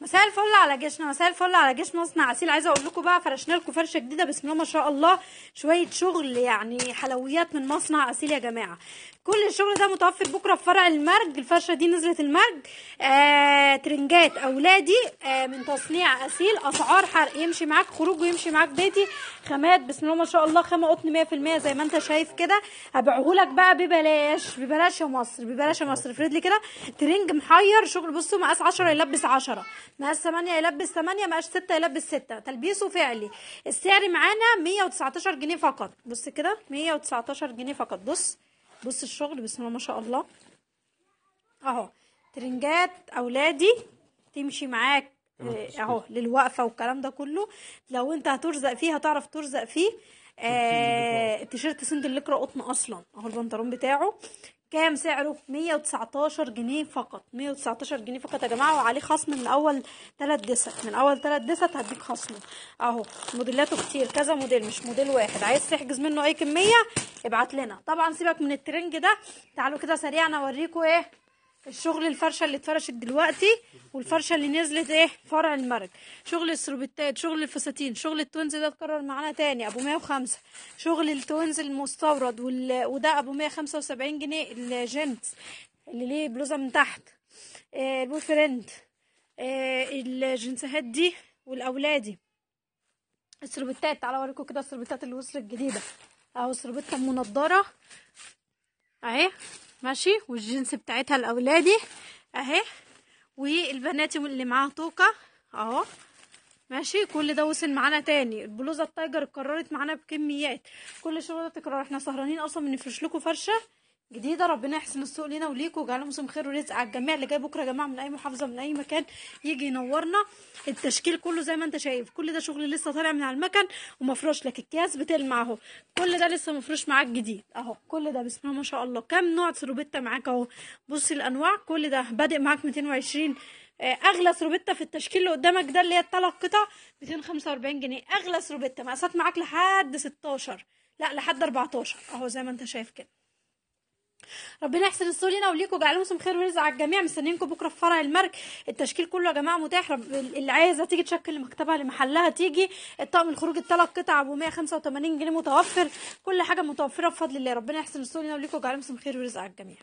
مساء الفل على جيشنا مساء الفل على جيش مصنع عسيل عايزه اقول لكم بقى فرشنا لكم فرشه جديده بسم الله ما شاء الله شويه شغل يعني حلويات من مصنع عسيل يا جماعه كل الشغل ده متوفر بكره في فرع المرج الفرشه دي نزلت المرج آه ترنجات اولادي آه من تصنيع اسيل اسعار حرق يمشي معاك خروج ويمشي معاك بيتي خامات بسم الله ما شاء الله خامه قطن 100% زي ما انت شايف كده هبيعهولك بقى ببلاش ببلاش يا مصر ببلاش يا مصر افرد لي كده ترنج محير شغل بصوا مقاس 10 يلبس 10 مقاس 8 يلبس 8 مقاس 6 يلبس 6 تلبيسه فعلي السعر معانا 119 جنيه فقط بص كده 119 جنيه فقط بص بص الشغل بسم الله ما شاء الله اهو ترنجات اولادي تمشي معاك آه، اهو للوقفه والكلام ده كله لو انت هترزق فيه هتعرف ترزق فيه آه التيشيرت سند الليكرا قطن اصلا اهو البنطلون بتاعه كام سعره 119 جنيه فقط 119 جنيه فقط يا جماعه وعليه خصم من اول 3 دسات من اول 3 دسات هديك خصم اهو موديلاته كتير كذا موديل مش موديل واحد عايز تحجز منه اي كميه ابعت لنا طبعا سيبك من الترنج ده تعالوا كده سريعا اوريكم ايه الشغل الفرشه اللي اتفرشت دلوقتي والفرشه اللي نزلت ايه فرع المرج شغل السروبتات شغل الفساتين شغل التونز ده اتكرر معانا تاني ابو 105 شغل التونز المستورد وال... وده ابو 175 جنيه الجنت اللي ليه بلوزه من تحت آه البوي فريند آه الجنسهات دي والاولادي السروبتات تعالى اوريكم كده السروبتات اللي وصلت جديده اهو السربته منضره اهي ماشي والجنس بتاعتها لاولادي اهي والبنات اللي معاها طوكه اهو ماشي كل ده وصل معانا تاني البلوزه التايجر اتكررت معانا بكميات كل شويه تكرار احنا سهرانين اصلا بنفرش لكم فرشه جديده ربنا يحسن السوق لينا وليكم ويجعل موسم خير ورزق على الجميع اللي جاي بكره يا جماعه من اي محافظه من اي مكان يجي ينورنا التشكيل كله زي ما انت شايف كل ده شغل لسه طالع من على المكن ومفروش لك الكياس بتلمع اهو كل ده لسه مفروش معاك جديد اهو كل ده بسم الله ما شاء الله كام نوع سروبيتا معاك اهو بصي الانواع كل ده بادئ معاك 220 آه، اغلى سروبيتا في التشكيل اللي قدامك ده اللي هي الثلاث قطع 245 جنيه اغلى سروبيتا مقاسات معاك لحد 16 لا لحد 14 اهو زي ما انت شايف كده ربنا يحسن الصور لينا وليكم ويجعل موسم خير ورزق على الجميع مستنيينكم بكره في فرع المرج التشكيل كله يا جماعه متاح رب اللي عايزه تيجي تشكل لمكتبها لمحلها تيجي الطقم الخروج الثلاث قطع ب 185 جنيه متوفر كل حاجه متوفره بفضل الله ربنا يحسن الصور لينا وليكم ويجعل موسم خير ورزق على الجميع